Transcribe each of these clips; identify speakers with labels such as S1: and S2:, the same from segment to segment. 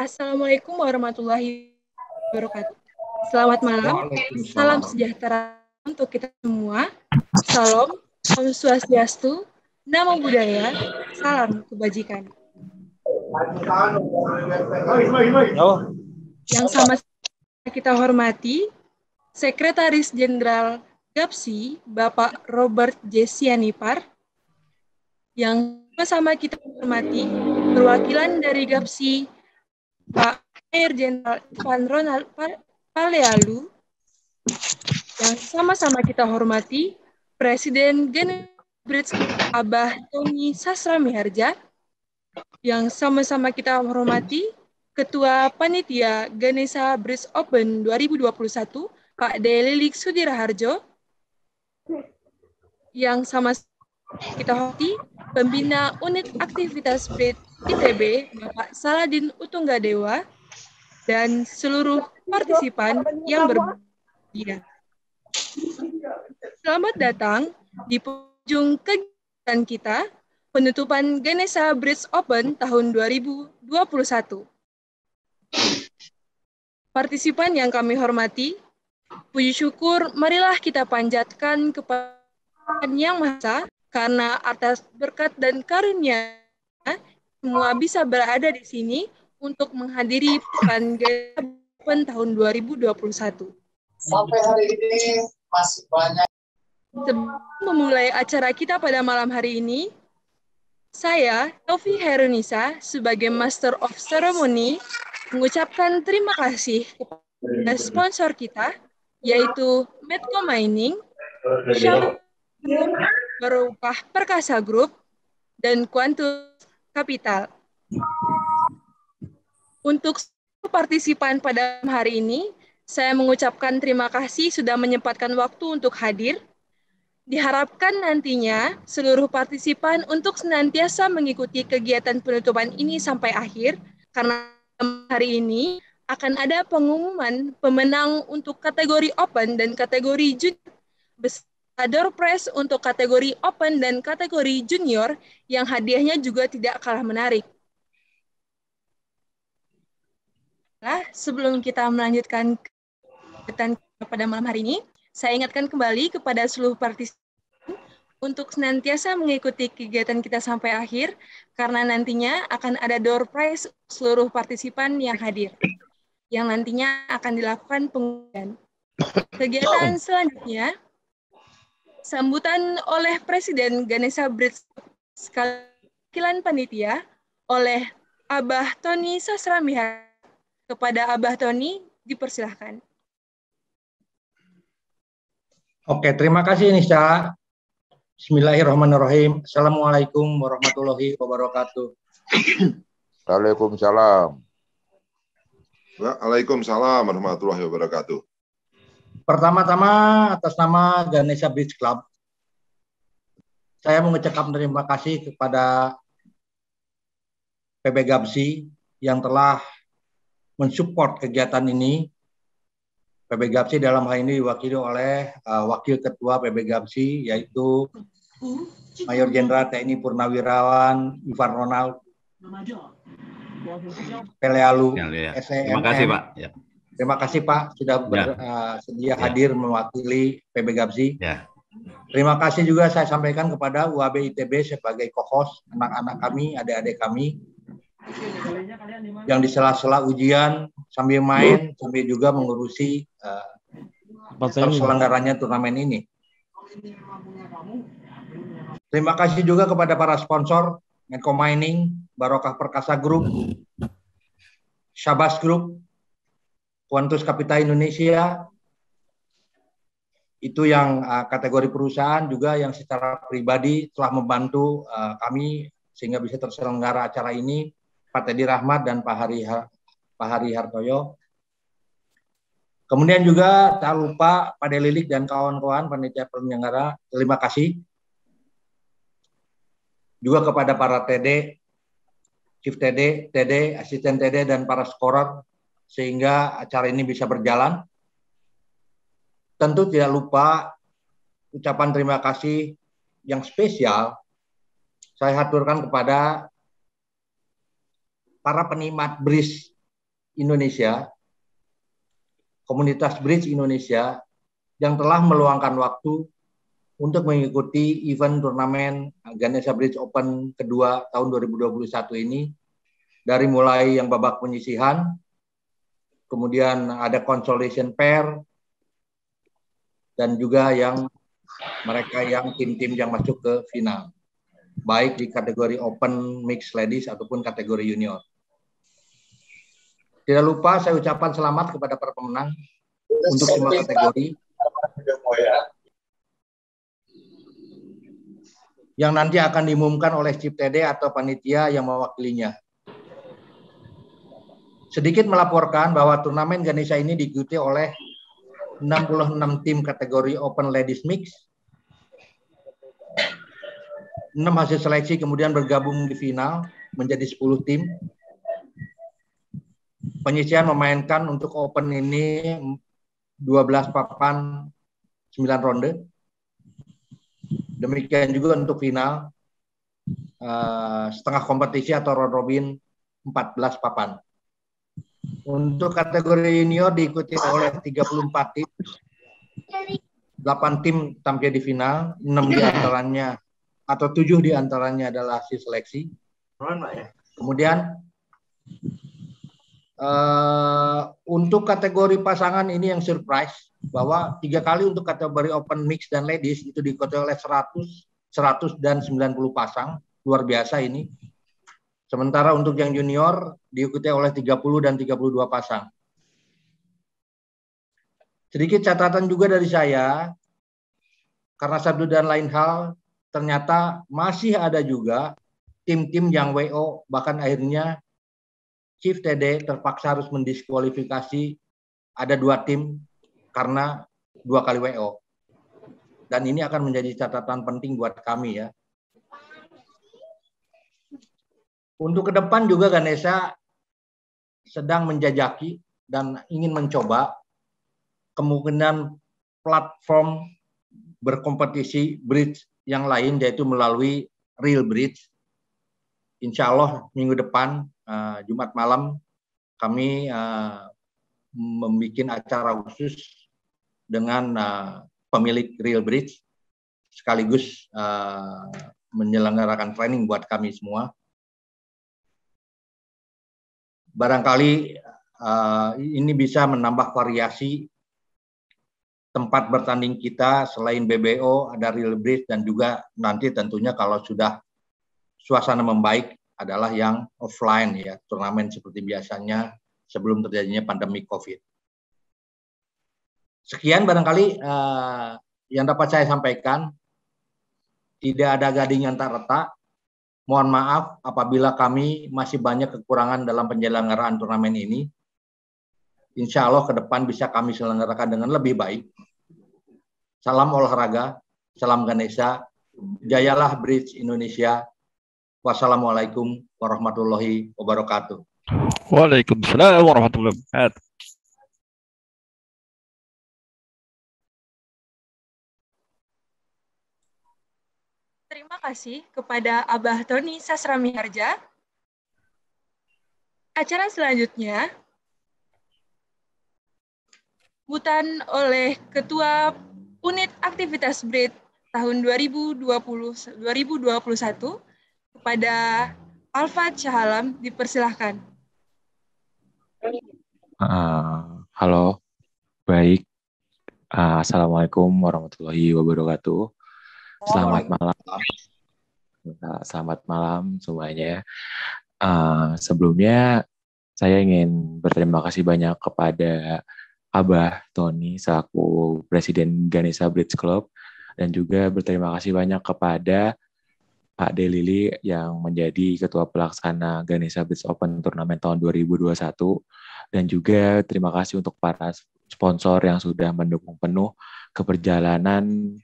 S1: Assalamualaikum warahmatullahi wabarakatuh. Selamat malam, salam sejahtera untuk kita semua. Salam, Om Swastiastu, Namo Buddhaya, Salam Kebajikan. Oh. Yang sama kita hormati, Sekretaris Jenderal Gapsi, Bapak Robert J. Sianipar, yang sama kita hormati, Perwakilan dari GAPSI, Pak Air Jenderal Ivan Ronald Palealu, yang sama-sama kita hormati, Presiden General Bridge Abah Tony Sasra Miharja, yang sama-sama kita hormati, Ketua Panitia Ganesha Bridge Open 2021, Pak Delilik Sudiraharjo, yang sama kita hormati Pembina Unit Aktivitas BIT ITB, Bapak Saladin Dewa, dan seluruh partisipan yang berbahagia. Selamat datang di penghujung kegiatan kita, penutupan Genesa Bridge Open tahun 2021. Partisipan yang kami hormati, puji syukur marilah kita panjatkan kepada yang Maha karena atas berkat dan karunia, semua bisa berada di sini untuk menghadiri pekan Open tahun 2021. Sampai hari ini masih banyak. Sebelum memulai acara kita pada malam hari ini, saya, Tofi Herunisa, sebagai Master of Ceremony, mengucapkan terima kasih kepada sponsor kita, yaitu Medco Mining, Shop Berupah Perkasa Group, dan Quantus Capital. Untuk partisipan pada hari ini, saya mengucapkan terima kasih sudah menyempatkan waktu untuk hadir. Diharapkan nantinya seluruh partisipan untuk senantiasa mengikuti kegiatan penutupan ini sampai akhir, karena hari ini akan ada pengumuman pemenang untuk kategori open dan kategori junior besar door prize untuk kategori open dan kategori junior yang hadiahnya juga tidak kalah menarik. Nah, sebelum kita melanjutkan kegiatan pada malam hari ini, saya ingatkan kembali kepada seluruh partisipan untuk senantiasa mengikuti kegiatan kita sampai akhir, karena nantinya akan ada door prize seluruh partisipan yang hadir, yang nantinya akan dilakukan pengundian Kegiatan selanjutnya Sambutan oleh Presiden Ganesha Bridge sekalian Panitia oleh Abah Tony Sasramiha Kepada Abah Tony, dipersilahkan.
S2: Oke, terima kasih Nisa. Bismillahirrahmanirrahim. Assalamualaikum warahmatullahi wabarakatuh.
S3: Waalaikumsalam. Waalaikumsalam warahmatullahi wabarakatuh.
S2: Pertama-tama atas nama Ganesha Beach Club, saya mengucapkan terima kasih kepada PB Gabsi yang telah mensupport kegiatan ini. PB Gabsi dalam hal ini diwakili oleh uh, Wakil Ketua PB Gabsi yaitu Mayor Jenderal TNI Purnawirawan Ivan Ronald Pelealu. E e e terima kasih Pak. Ya. Terima kasih Pak sudah bersedia ya. Eh, ya. hadir mewakili PB Gabsi. Ya. Terima kasih juga saya sampaikan kepada UAB ITB sebagai kohos anak-anak kami, adik-adik kami yang di sela-sela ujian sambil main, sambil juga mengurusi uh, eh, terselenggaranya turnamen ini. Terima kasih juga kepada para sponsor Menko Mining, Barokah Perkasa Group, Syabas Group, Kuantus Kapita Indonesia itu yang uh, kategori perusahaan juga yang secara pribadi telah membantu uh, kami sehingga bisa terselenggara acara ini Pak Teddy Rahmat dan Pak Hari Pak Hari Hartoyo. Kemudian juga tak lupa pada Lilik dan kawan-kawan panitia penyelenggara terima kasih. Juga kepada para TD, Chief TD, TD, Asisten TD dan para skorot sehingga acara ini bisa berjalan. Tentu tidak lupa ucapan terima kasih yang spesial saya haturkan kepada para penikmat bridge Indonesia, komunitas bridge Indonesia yang telah meluangkan waktu untuk mengikuti event turnamen Ganesha Bridge Open kedua tahun 2021 ini dari mulai yang babak penyisihan kemudian ada consolation pair dan juga yang mereka yang tim-tim yang masuk ke final baik di kategori open mix, ladies ataupun kategori junior. Tidak lupa saya ucapkan selamat kepada para pemenang untuk semua kategori. Yang nanti akan diumumkan oleh CIPTD atau panitia yang mewakilinya sedikit melaporkan bahwa turnamen Ganesha ini diikuti oleh 66 tim kategori Open Ladies Mix. 6 hasil seleksi kemudian bergabung di final menjadi 10 tim. Penyisian memainkan untuk Open ini 12 papan 9 ronde. Demikian juga untuk final eh, setengah kompetisi atau round robin 14 papan. Untuk kategori junior diikuti oleh 34 tim. 8 tim tampil di final, 6 antaranya atau 7 antaranya adalah si seleksi. Ya. Kemudian Uh, untuk kategori pasangan ini yang surprise bahwa tiga kali untuk kategori open mix dan ladies itu diikuti oleh 100 100 dan 90 pasang luar biasa ini Sementara untuk yang junior diikuti oleh 30 dan 32 pasang. Sedikit catatan juga dari saya, karena satu dan lain hal, ternyata masih ada juga tim-tim yang WO, bahkan akhirnya Chief TD terpaksa harus mendiskualifikasi ada dua tim karena dua kali WO. Dan ini akan menjadi catatan penting buat kami ya, Untuk ke depan juga Ganesha sedang menjajaki dan ingin mencoba kemungkinan platform berkompetisi bridge yang lain yaitu melalui real bridge. Insya Allah minggu depan uh, Jumat malam kami uh, eh, membuat acara khusus dengan uh, pemilik real bridge sekaligus uh, menyelenggarakan training buat kami semua barangkali uh, ini bisa menambah variasi tempat bertanding kita selain BBO ada real bridge dan juga nanti tentunya kalau sudah suasana membaik adalah yang offline ya turnamen seperti biasanya sebelum terjadinya pandemi COVID. Sekian barangkali uh, yang dapat saya sampaikan. Tidak ada gading yang tak retak, Mohon maaf apabila kami masih banyak kekurangan dalam penyelenggaraan turnamen ini. Insya Allah ke depan bisa kami selenggarakan dengan lebih baik. Salam olahraga, salam Ganesha, jayalah Bridge Indonesia. Wassalamualaikum warahmatullahi wabarakatuh.
S1: Waalaikumsalam warahmatullahi wabarakatuh. kasih kepada Abah Tony Sasrami Harja. Acara selanjutnya hutan oleh Ketua Unit Aktivitas Brit tahun 2020-2021 kepada Alfat Syahalam dipersilahkan.
S4: Uh, halo, baik. Uh, Assalamualaikum warahmatullahi wabarakatuh. Selamat malam. Nah, selamat malam semuanya. Uh, sebelumnya saya ingin berterima kasih banyak kepada Abah Tony selaku Presiden Ganesha Bridge Club dan juga berterima kasih banyak kepada Pak Delili yang menjadi Ketua Pelaksana Ganesha Bridge Open Turnamen tahun 2021 dan juga terima kasih untuk para sponsor yang sudah mendukung penuh keperjalanan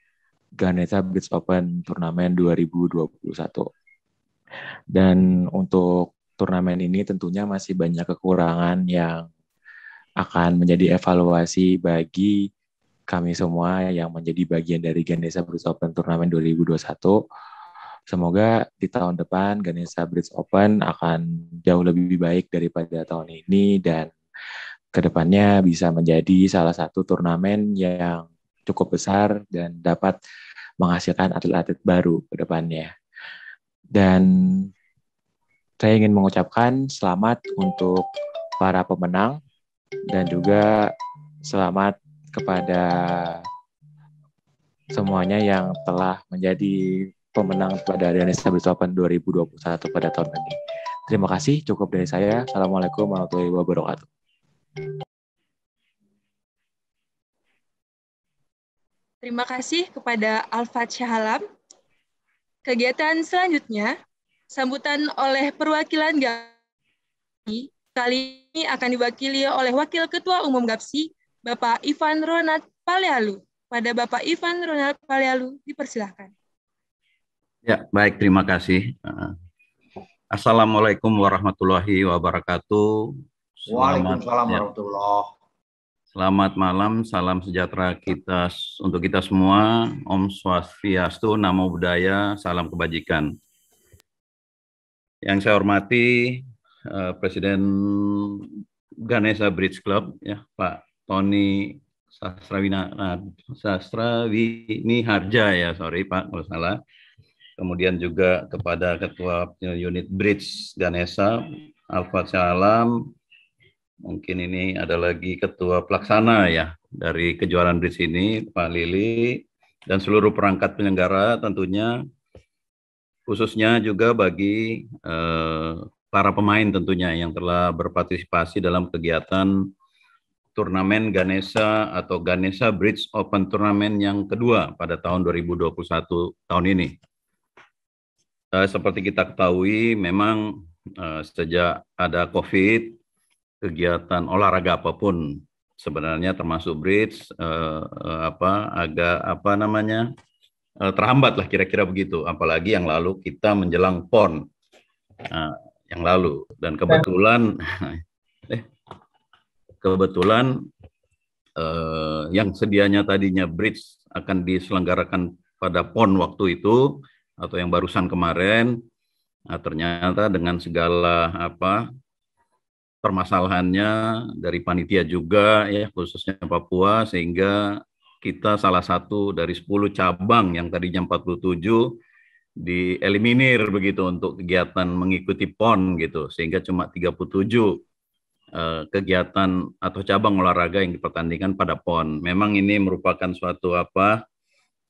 S4: Ganesha Bridge Open Turnamen 2021. Dan untuk turnamen ini tentunya masih banyak kekurangan yang akan menjadi evaluasi bagi kami semua yang menjadi bagian dari Ganesha Bridge Open Turnamen 2021. Semoga di tahun depan Ganesha Bridge Open akan jauh lebih baik daripada tahun ini dan kedepannya bisa menjadi salah satu turnamen yang cukup besar dan dapat menghasilkan atlet-atlet baru ke depannya. Dan saya ingin mengucapkan selamat untuk para pemenang dan juga selamat kepada semuanya yang telah menjadi pemenang pada Daniel Sabri Open 2021 pada tahun ini. Terima kasih, cukup dari saya. Assalamualaikum warahmatullahi wabarakatuh.
S1: Terima kasih kepada Alfat Syahalam. Kegiatan selanjutnya, sambutan oleh perwakilan GAPSI. Kali ini akan diwakili oleh Wakil Ketua Umum GAPSI, Bapak Ivan Ronald Palealu. Pada Bapak Ivan Ronald Palealu, dipersilahkan.
S3: Ya, baik. Terima kasih. Assalamualaikum warahmatullahi wabarakatuh. Selamat, Waalaikumsalam ya.
S2: warahmatullahi
S3: Selamat malam, salam sejahtera kita untuk kita semua. Om Swastiastu, Namo Buddhaya, salam kebajikan. Yang saya hormati uh, Presiden Ganesha Bridge Club, ya Pak Tony Sastrawina Sastrawini Harja ya, sorry Pak kalau salah. Kemudian juga kepada Ketua Unit Bridge Ganesha, Alfa Salam, mungkin ini ada lagi ketua pelaksana ya dari kejuaraan di sini Pak Lili dan seluruh perangkat penyelenggara tentunya khususnya juga bagi eh, para pemain tentunya yang telah berpartisipasi dalam kegiatan turnamen Ganesha atau Ganesha Bridge Open Turnamen yang kedua pada tahun 2021 tahun ini. Eh, seperti kita ketahui memang eh, sejak ada COVID kegiatan olahraga apapun sebenarnya termasuk bridge eh, eh, apa agak apa namanya eh, terhambat lah kira-kira begitu apalagi yang lalu kita menjelang pon nah, yang lalu dan kebetulan eh, kebetulan eh, yang sedianya tadinya bridge akan diselenggarakan pada pon waktu itu atau yang barusan kemarin nah, ternyata dengan segala apa permasalahannya dari panitia juga ya khususnya Papua sehingga kita salah satu dari 10 cabang yang tadinya 47 dieliminir begitu untuk kegiatan mengikuti PON gitu sehingga cuma 37 eh, kegiatan atau cabang olahraga yang dipertandingkan pada PON. Memang ini merupakan suatu apa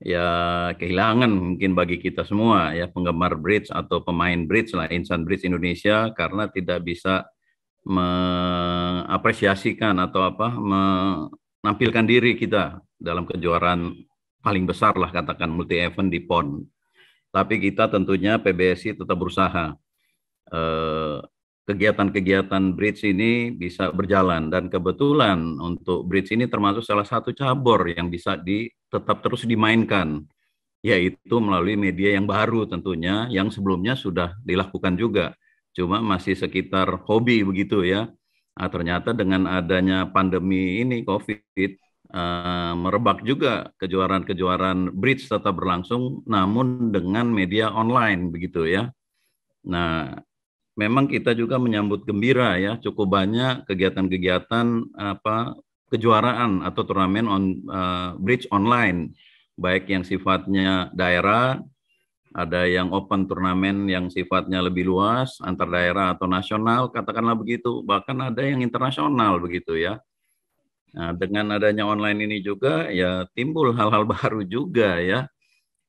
S3: ya kehilangan mungkin bagi kita semua ya penggemar bridge atau pemain bridge lah insan bridge Indonesia karena tidak bisa mengapresiasikan atau apa menampilkan diri kita dalam kejuaraan paling besar lah katakan multi event di PON. Tapi kita tentunya PBSI tetap berusaha eh, kegiatan-kegiatan bridge ini bisa berjalan dan kebetulan untuk bridge ini termasuk salah satu cabur yang bisa di, tetap terus dimainkan yaitu melalui media yang baru tentunya yang sebelumnya sudah dilakukan juga cuma masih sekitar hobi begitu ya. Nah, ternyata dengan adanya pandemi ini COVID uh, merebak juga kejuaraan-kejuaraan bridge tetap berlangsung, namun dengan media online begitu ya. Nah, memang kita juga menyambut gembira ya, cukup banyak kegiatan-kegiatan apa kejuaraan atau turnamen on uh, bridge online, baik yang sifatnya daerah ada yang open turnamen yang sifatnya lebih luas antar daerah atau nasional katakanlah begitu bahkan ada yang internasional begitu ya nah, dengan adanya online ini juga ya timbul hal-hal baru juga ya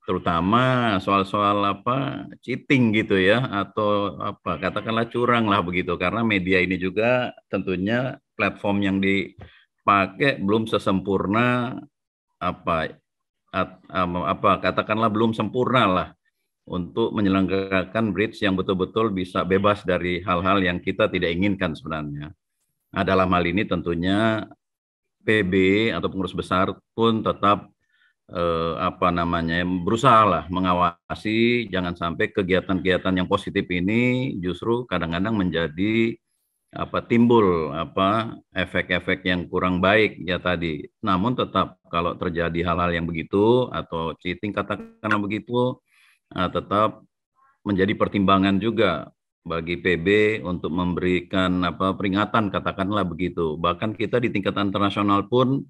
S3: terutama soal-soal apa cheating gitu ya atau apa katakanlah curang lah begitu karena media ini juga tentunya platform yang dipakai belum sesempurna apa at, um, apa katakanlah belum sempurna lah untuk menyelenggarakan bridge yang betul-betul bisa bebas dari hal-hal yang kita tidak inginkan sebenarnya. Nah, dalam hal ini tentunya PB atau pengurus besar pun tetap eh, apa namanya berusaha lah mengawasi jangan sampai kegiatan-kegiatan yang positif ini justru kadang-kadang menjadi apa timbul apa efek-efek yang kurang baik ya tadi. Namun tetap kalau terjadi hal-hal yang begitu atau cheating katakanlah begitu Eh, tetap menjadi pertimbangan juga bagi PB untuk memberikan apa peringatan katakanlah begitu. Bahkan kita di tingkat internasional pun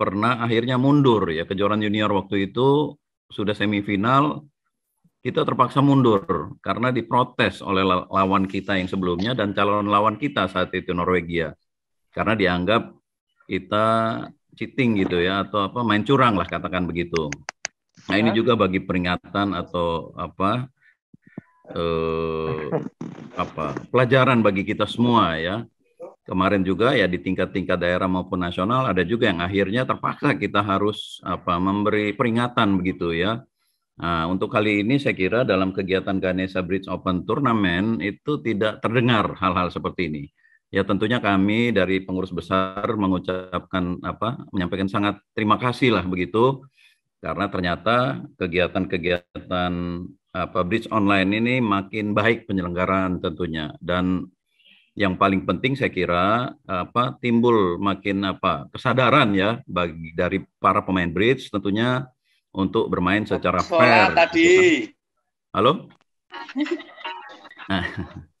S3: pernah akhirnya mundur ya kejuaraan junior waktu itu sudah semifinal kita terpaksa mundur karena diprotes oleh lawan kita yang sebelumnya dan calon lawan kita saat itu Norwegia karena dianggap kita cheating gitu ya atau apa main curang lah katakan begitu. Nah ini juga bagi peringatan atau apa eh, apa pelajaran bagi kita semua ya. Kemarin juga ya di tingkat-tingkat daerah maupun nasional ada juga yang akhirnya terpaksa kita harus apa memberi peringatan begitu ya. Nah, untuk kali ini saya kira dalam kegiatan Ganesha Bridge Open Tournament itu tidak terdengar hal-hal seperti ini. Ya tentunya kami dari pengurus besar mengucapkan apa menyampaikan sangat terima kasih lah begitu karena ternyata kegiatan-kegiatan apa online ini makin baik penyelenggaraan tentunya dan yang paling penting saya kira apa timbul makin apa kesadaran ya bagi dari para pemain bridge tentunya untuk bermain secara Suara fair. tadi. Gitu kan. Halo? Nah,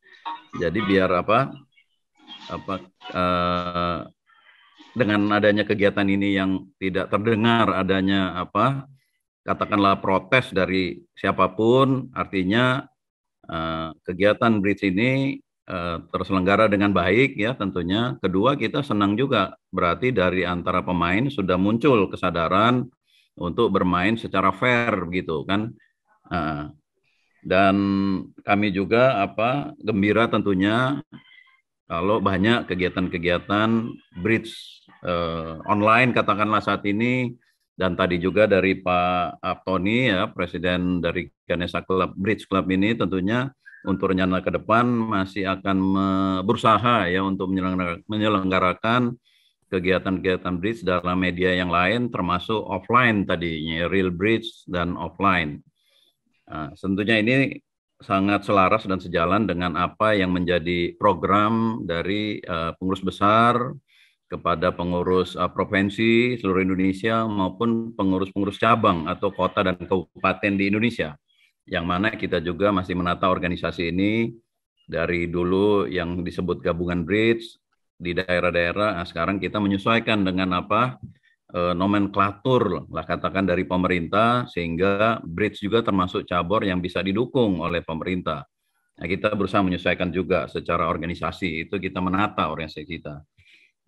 S3: jadi biar apa apa uh, dengan adanya kegiatan ini yang tidak terdengar adanya apa katakanlah protes dari siapapun artinya uh, kegiatan bridge ini uh, terselenggara dengan baik ya tentunya kedua kita senang juga berarti dari antara pemain sudah muncul kesadaran untuk bermain secara fair gitu kan uh, dan kami juga apa gembira tentunya kalau banyak kegiatan-kegiatan bridge eh, online katakanlah saat ini dan tadi juga dari Pak Aptoni ya Presiden dari Ganesha Club Bridge Club ini tentunya untuk rencana ke depan masih akan berusaha ya untuk menyelenggarakan kegiatan-kegiatan bridge dalam media yang lain termasuk offline tadinya real bridge dan offline. Nah, tentunya ini sangat selaras dan sejalan dengan apa yang menjadi program dari uh, pengurus besar kepada pengurus uh, provinsi seluruh Indonesia maupun pengurus-pengurus cabang atau kota dan kabupaten di Indonesia. Yang mana kita juga masih menata organisasi ini dari dulu yang disebut gabungan bridge di daerah-daerah. Nah, sekarang kita menyesuaikan dengan apa Eh, nomenklatur lah katakan dari pemerintah sehingga bridge juga termasuk cabur yang bisa didukung oleh pemerintah. Nah, kita berusaha menyesuaikan juga secara organisasi itu kita menata organisasi kita.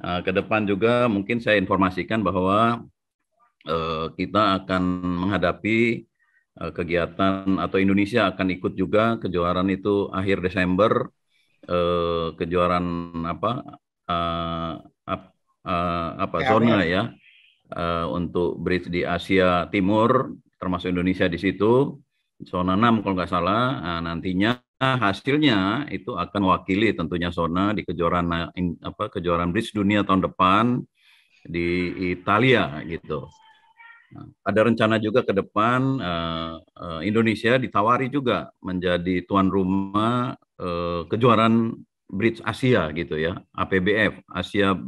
S3: Nah, ke depan juga mungkin saya informasikan bahwa eh, kita akan menghadapi eh, kegiatan atau Indonesia akan ikut juga kejuaraan itu akhir Desember eh, kejuaraan apa eh, ap, eh, apa zona ya, ya. Eh, untuk bridge di Asia Timur, termasuk Indonesia di situ, zona 6 kalau nggak salah, nah, nantinya hasilnya itu akan wakili tentunya zona di kejuaraan eh, apa kejuaraan bridge dunia tahun depan di Italia gitu. Nah, ada rencana juga ke depan uh, uh, Indonesia ditawari juga menjadi tuan rumah uh, kejuaraan bridge Asia gitu ya, APBF Asia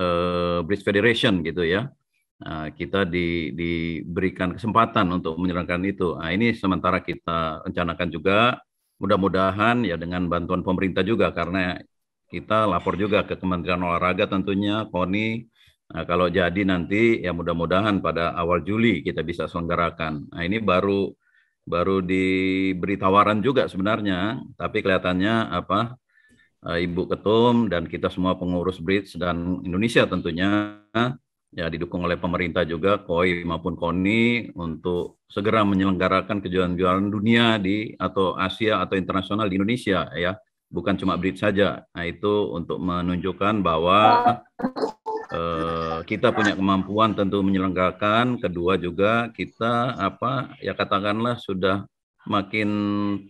S3: uh, eh, Bridge Federation gitu ya. Uh, kita di, diberikan kesempatan untuk menyerangkan itu. Nah, ini sementara kita rencanakan juga, mudah-mudahan ya dengan bantuan pemerintah juga karena kita lapor juga ke Kementerian Olahraga tentunya, KONI. Nah, kalau jadi nanti ya mudah-mudahan pada awal Juli kita bisa selenggarakan. Nah, ini baru baru diberi tawaran juga sebenarnya, tapi kelihatannya apa Eh, Ibu Ketum dan kita semua pengurus Bridge dan Indonesia tentunya ya didukung oleh pemerintah juga KOI maupun KONI untuk segera menyelenggarakan kejuaraan-kejuaraan dunia di atau Asia atau internasional di Indonesia ya bukan cuma Bridge saja nah itu untuk menunjukkan bahwa eh, kita punya kemampuan tentu menyelenggarakan kedua juga kita apa ya katakanlah sudah makin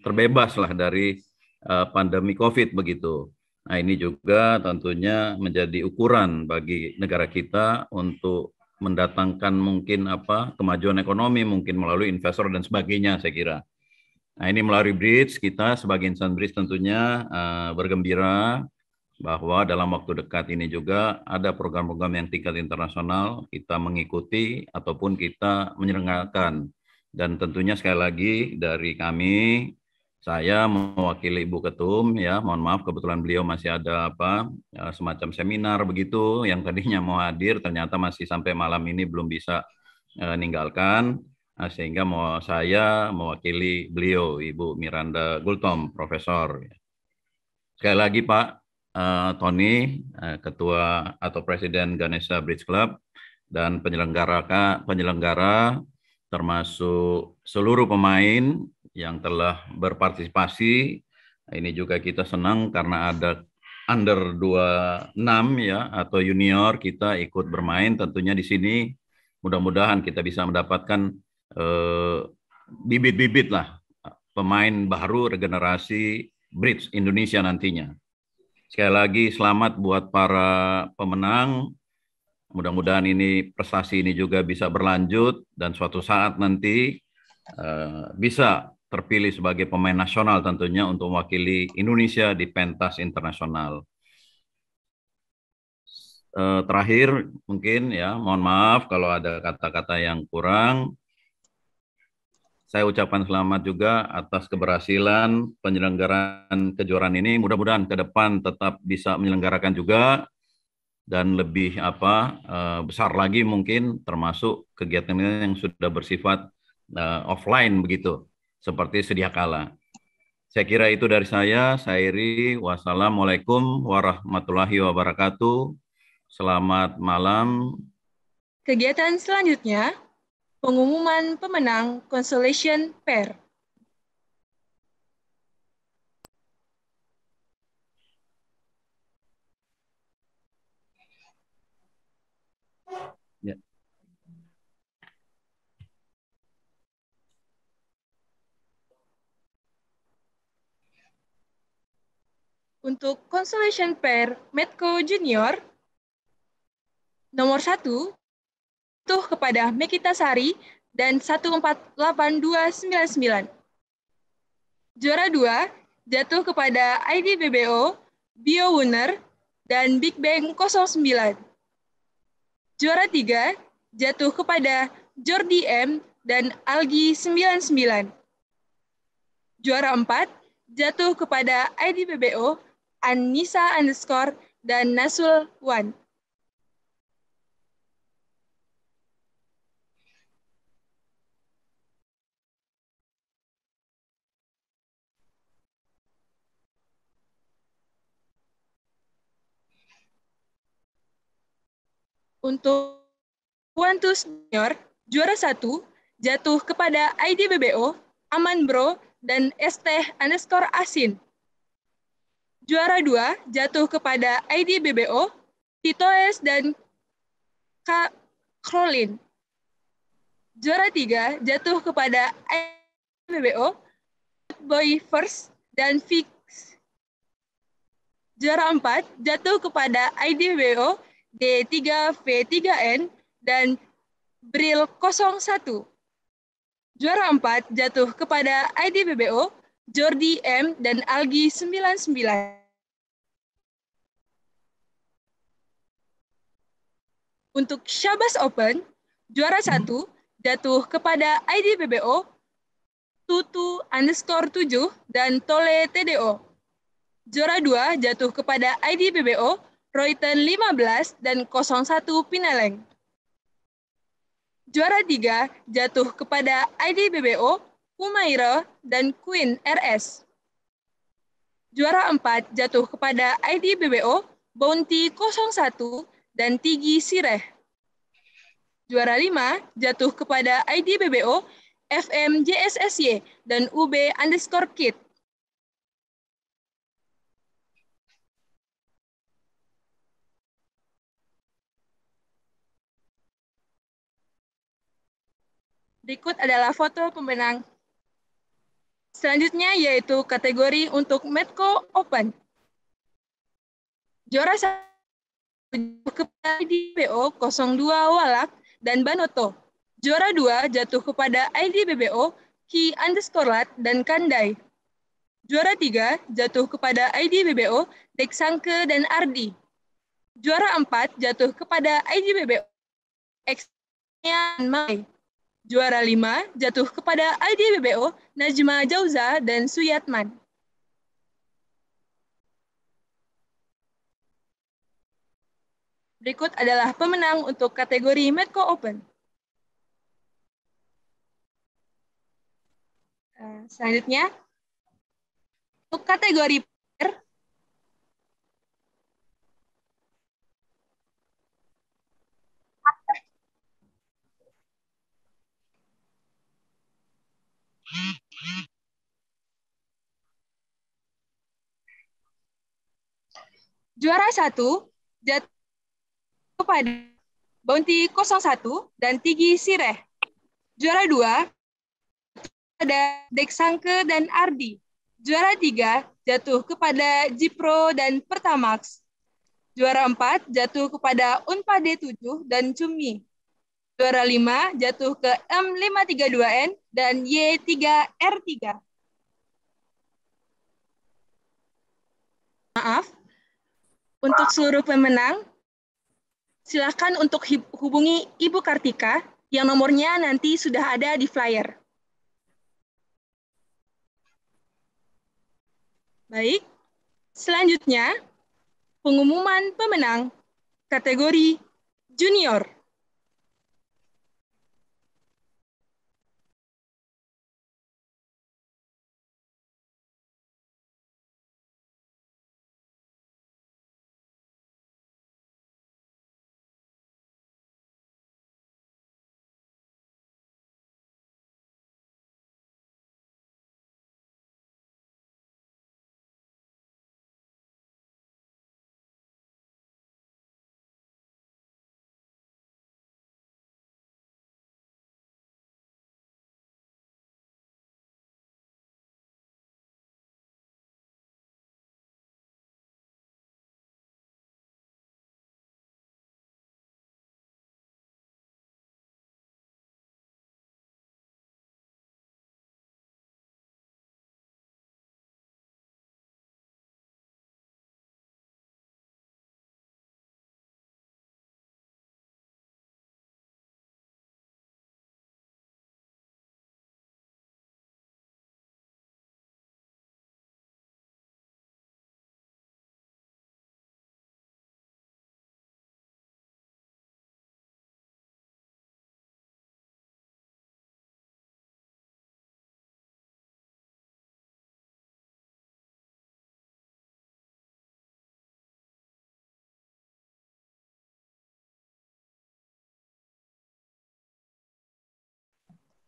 S3: terbebas lah dari Eh, pandemi COVID begitu. Nah, ini juga tentunya menjadi ukuran bagi negara kita untuk mendatangkan mungkin apa kemajuan ekonomi mungkin melalui investor dan sebagainya saya kira. Nah, ini melalui bridge kita sebagai insan bridge tentunya uh, bergembira bahwa dalam waktu dekat ini juga ada program-program yang tingkat internasional kita mengikuti ataupun kita menyelenggarakan. Dan tentunya sekali lagi dari kami saya mewakili Ibu Ketum ya, mohon maaf kebetulan beliau masih ada apa ya, semacam seminar begitu yang tadinya mau hadir ternyata masih sampai malam ini belum bisa meninggalkan ninggalkan nah, sehingga mau saya mewakili beliau Ibu Miranda Gultom profesor. Sekali lagi Pak uh, Tony uh, ketua atau presiden Ganesha Bridge Club dan penyelenggara penyelenggara termasuk seluruh pemain yang telah berpartisipasi. Ini juga kita senang karena ada under 26 ya atau junior kita ikut bermain tentunya di sini mudah-mudahan kita bisa mendapatkan eh, bibit-bibit eh, lah pemain baru regenerasi Bridge Indonesia nantinya. Sekali lagi selamat buat para pemenang. Mudah-mudahan ini prestasi ini juga bisa berlanjut dan suatu saat nanti uh, bisa terpilih sebagai pemain nasional tentunya untuk mewakili Indonesia di pentas internasional. Eh, terakhir mungkin ya, mohon maaf kalau ada kata-kata yang kurang. Saya ucapkan selamat juga atas keberhasilan penyelenggaraan kejuaraan ini. Mudah-mudahan ke depan tetap bisa menyelenggarakan juga dan lebih apa eh, besar lagi mungkin termasuk kegiatan yang sudah bersifat eh, offline begitu seperti sedia kala. Saya kira itu dari saya, Sairi. Wassalamualaikum warahmatullahi wabarakatuh. Selamat malam.
S1: Kegiatan selanjutnya, pengumuman pemenang Consolation Pair. Untuk consolation pair Medco Junior, nomor 1, tuh kepada Mekita Sari dan 148299. Juara 2 jatuh kepada IDBBO, Bio Winner, dan Big Bang 09. Juara 3 jatuh kepada Jordi M dan Algi 99. Juara 4 jatuh kepada IDBBO Anissa underscore dan Nasul Wan. Untuk Wantu Senior, juara satu jatuh kepada IDBBO, Aman Bro, dan ST underscore Asin. Juara dua jatuh kepada ID BBO, Titoes dan Kak Krolin. Juara tiga jatuh kepada ID BBO, Boy First dan Fix. Juara empat jatuh kepada ID BBO, D3V3N dan Bril 01. Juara empat jatuh kepada IDBBO, Jordi M dan Algi 99. Untuk Syabas Open, juara satu jatuh kepada IDBBO Tutu underscore 7 dan Tole TDO. Juara dua jatuh kepada IDBBO Royten 15 dan 01 Pinaleng. Juara tiga jatuh kepada IDBBO Umaira dan Queen RS. Juara empat jatuh kepada IDBBO Bounty 01 dan Tigi Sireh. Juara lima jatuh kepada IDBBO, FM JSSY, dan UB underscore kit. Berikut adalah foto pemenang. Selanjutnya yaitu kategori untuk Medco Open. Juara satu kepada IDBO 02 Walak dan Banoto. Juara 2 jatuh kepada IDBBO Ki Lat dan Kandai. Juara 3 jatuh kepada IDBBO Deksangke dan Ardi. Juara 4 jatuh kepada IDBBO Xnya Mai. Juara 5 jatuh kepada IDBBO Najma Jauza dan Suyatman. Berikut adalah pemenang untuk kategori Medco Open. Eh, selanjutnya, untuk kategori player, Juara satu, Jatuh kepada Bounty 01 dan Tigi Sireh. Juara 2 ada Deksangke dan Ardi. Juara 3 jatuh kepada Jipro dan Pertamax. Juara 4 jatuh kepada Unpad 7 dan Cumi. Juara 5 jatuh ke M532N dan Y3R3. Maaf, untuk seluruh pemenang, silahkan untuk hubungi Ibu Kartika yang nomornya nanti sudah ada di flyer. Baik, selanjutnya pengumuman pemenang kategori junior.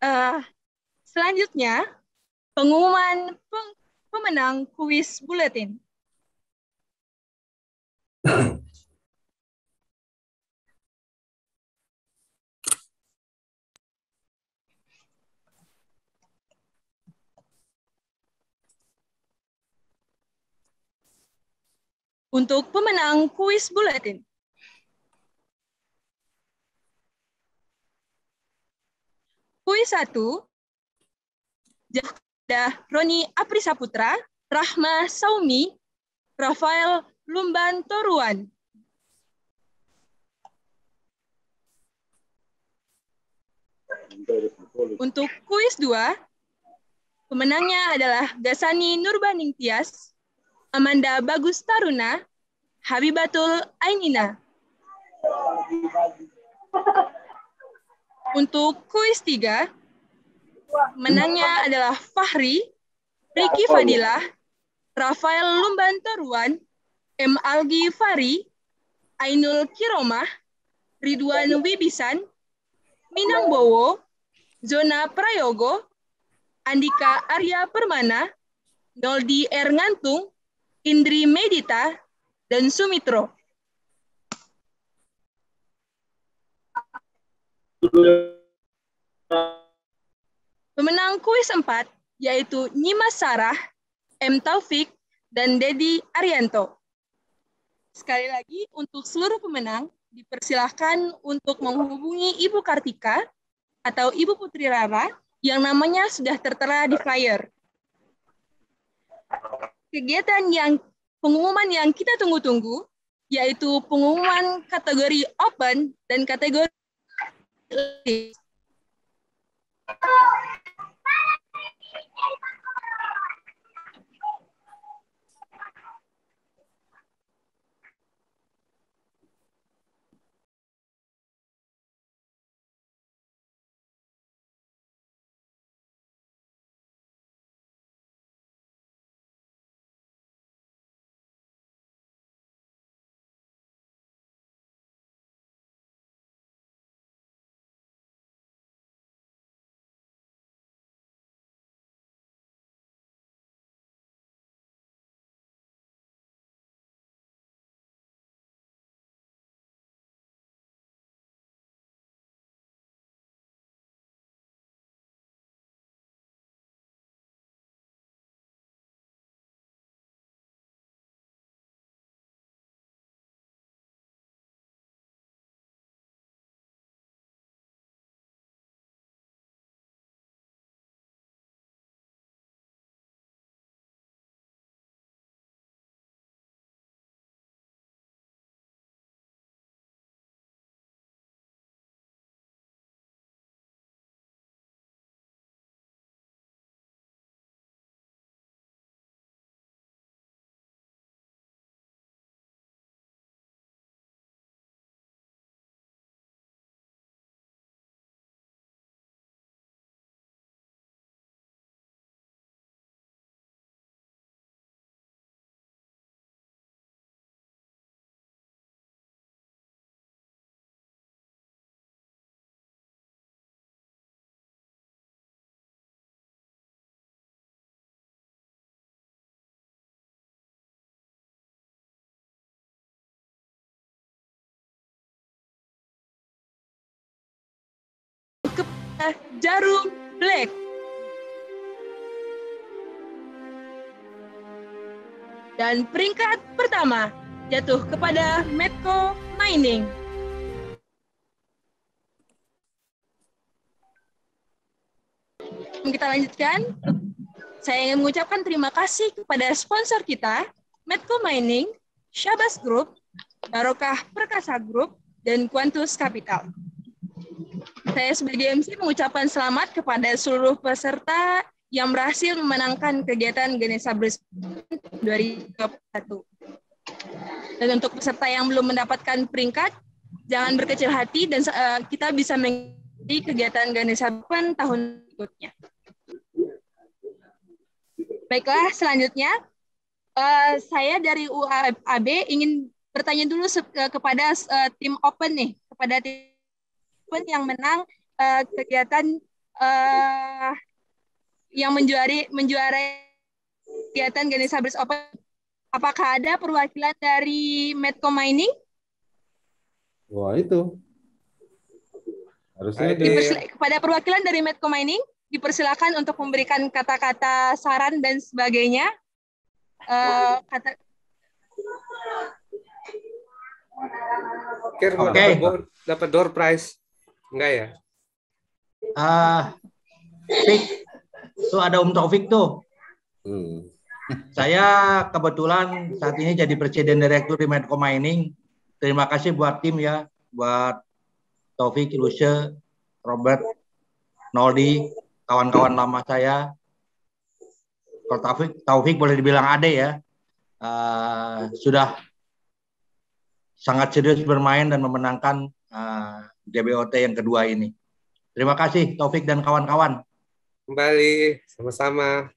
S1: uh, selanjutnya pengumuman peng pemenang kuis buletin. Untuk pemenang kuis buletin, Kuis satu, Jafda Roni Apri Saputra, Rahma Saumi, Rafael Lumban Toruan. Untuk kuis dua, pemenangnya adalah Gasani Nurbaning Tias, Amanda Bagus Taruna, Habibatul Ainina. Untuk kuis tiga menangnya adalah Fahri, Riki Fadilah, Rafael Lumban M. Algi Fari, Ainul Kiromah, Ridwan Wibisan, Bowo, Zona Prayogo, Andika Arya Permana, Noldi Erngantung, Indri Medita, dan Sumitro. Pemenang kuis 4 yaitu Nyimas Sarah, M. Taufik, dan Dedi Arianto. Sekali lagi, untuk seluruh pemenang, dipersilahkan untuk menghubungi Ibu Kartika atau Ibu Putri Rara yang namanya sudah tertera di flyer. Kegiatan yang pengumuman yang kita tunggu-tunggu, yaitu pengumuman kategori open dan kategori ladies. jarum black. Dan peringkat pertama jatuh kepada Metco Mining. Kita lanjutkan. Saya ingin mengucapkan terima kasih kepada sponsor kita, Metco Mining, Syabas Group, Barokah Perkasa Group, dan Quantus Capital. Saya sebagai MC mengucapkan selamat kepada seluruh peserta yang berhasil memenangkan kegiatan Ganesa Bridge 2021. Dan untuk peserta yang belum mendapatkan peringkat, jangan berkecil hati dan uh, kita bisa mengikuti kegiatan Ganesha Open tahun berikutnya. Baiklah, selanjutnya uh, saya dari UAB ingin bertanya dulu eh, kepada uh, tim Open nih, kepada tim pun yang menang uh, kegiatan uh, yang menjuari menjuarai kegiatan Ganesha Abris Open. Apakah ada perwakilan dari Medco Mining?
S5: Wah itu.
S1: Harusnya eh, ya. Dipersil- kepada perwakilan dari Medco Mining dipersilakan untuk memberikan kata-kata saran dan sebagainya. Uh, kata
S5: Oke, okay. dapat door prize. Enggak ya?
S2: Ah, uh, tuh ada Om Taufik tuh. Hmm. Saya kebetulan saat ini jadi presiden direktur di Medco Mining. Terima kasih buat tim ya, buat Taufik, Luce, Robert, Noldi, kawan-kawan lama saya. Kalau Taufik, Taufik boleh dibilang ada ya. Uh, sudah sangat serius bermain dan memenangkan uh, JBOT yang kedua ini. Terima kasih Taufik dan kawan-kawan.
S5: Kembali sama-sama.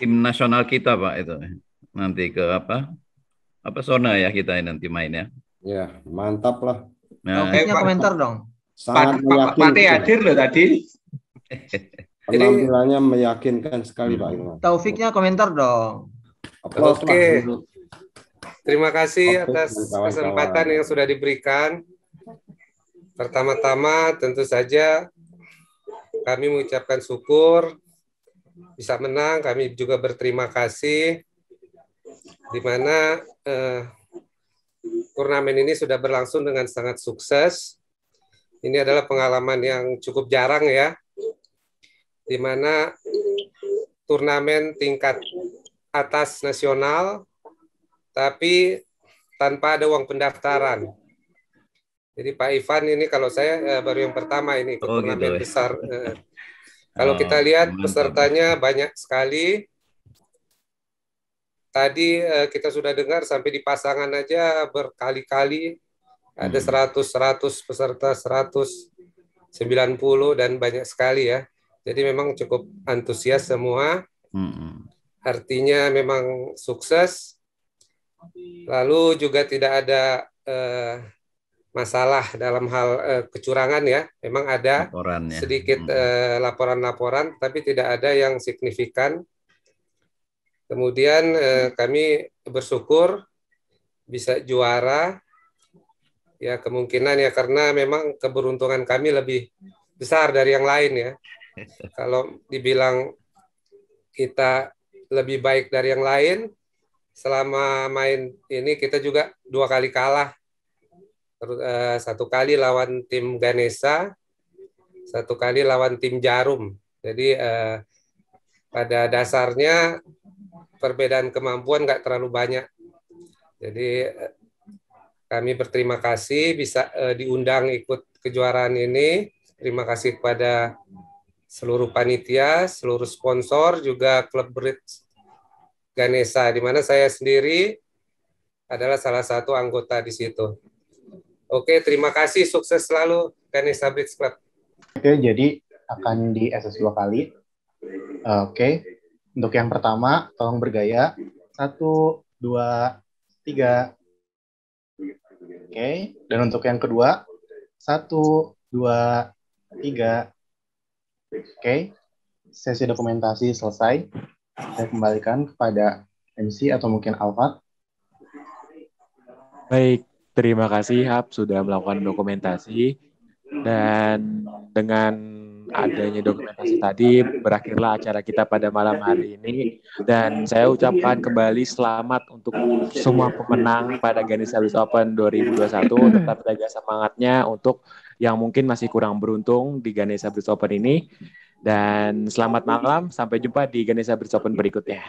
S3: Tim nasional kita Pak itu nanti ke apa? Apa zona ya kita nanti mainnya? Ya, mantap lah. Nah, Oke, okay,
S5: komentar dong.
S3: Sangat Pak, Pak, hadir loh tadi. Penampilannya
S2: meyakinkan sekali Pak
S5: Taufiknya komentar dong. Oke. Okay. Terima kasih atas kesempatan yang sudah diberikan. Pertama-tama tentu saja kami mengucapkan syukur bisa menang. Kami juga berterima kasih di mana eh, turnamen ini sudah berlangsung dengan sangat sukses. Ini adalah pengalaman yang cukup jarang ya, di mana turnamen tingkat atas nasional tapi tanpa ada uang pendaftaran. Jadi Pak Ivan ini kalau saya eh, baru yang pertama ini ikut oh, gitu, ya. besar. Eh. Kalau oh, kita lihat mantap. pesertanya banyak sekali. Tadi eh, kita sudah dengar sampai di pasangan aja berkali-kali hmm. ada 100 100 peserta 190 dan banyak sekali ya. Jadi memang cukup antusias semua. Hmm. hmm. Artinya memang sukses Lalu juga tidak ada eh, masalah dalam hal eh, kecurangan ya. Memang ada laporan, ya. sedikit laporan hmm. eh, laporan-laporan, tapi tidak ada yang signifikan. Kemudian eh, kami bersyukur bisa juara. Ya kemungkinan ya karena memang keberuntungan kami lebih besar dari yang lain ya. Kalau dibilang kita lebih baik dari yang lain, selama main ini kita juga dua kali kalah. Eh, satu kali lawan tim Ganesa, satu kali lawan tim Jarum. Jadi eh, pada dasarnya perbedaan kemampuan nggak terlalu banyak. Jadi eh, kami berterima kasih bisa diundang ikut kejuaraan ini. Terima kasih kepada seluruh panitia, seluruh sponsor, juga klub bridge Ganesa, di mana saya sendiri adalah salah satu anggota di situ. Oke, terima kasih. Sukses selalu Ganesa Bridge Club.
S2: Oke, jadi akan di SS dua kali. Oke, untuk yang pertama, tolong bergaya. Satu, dua, tiga. Oke, dan untuk yang kedua, satu, dua, tiga. Oke, sesi dokumentasi selesai saya kembalikan kepada MC atau mungkin Alfat.
S4: Baik, terima kasih Hap sudah melakukan dokumentasi dan dengan adanya dokumentasi tadi berakhirlah acara kita pada malam hari ini dan saya ucapkan kembali selamat untuk semua pemenang pada Ganesha Service Open 2021 tetap jaga semangatnya untuk yang mungkin masih kurang beruntung di Ganesha Service Open ini dan selamat malam, sampai jumpa di Ganesha Bersopan berikutnya.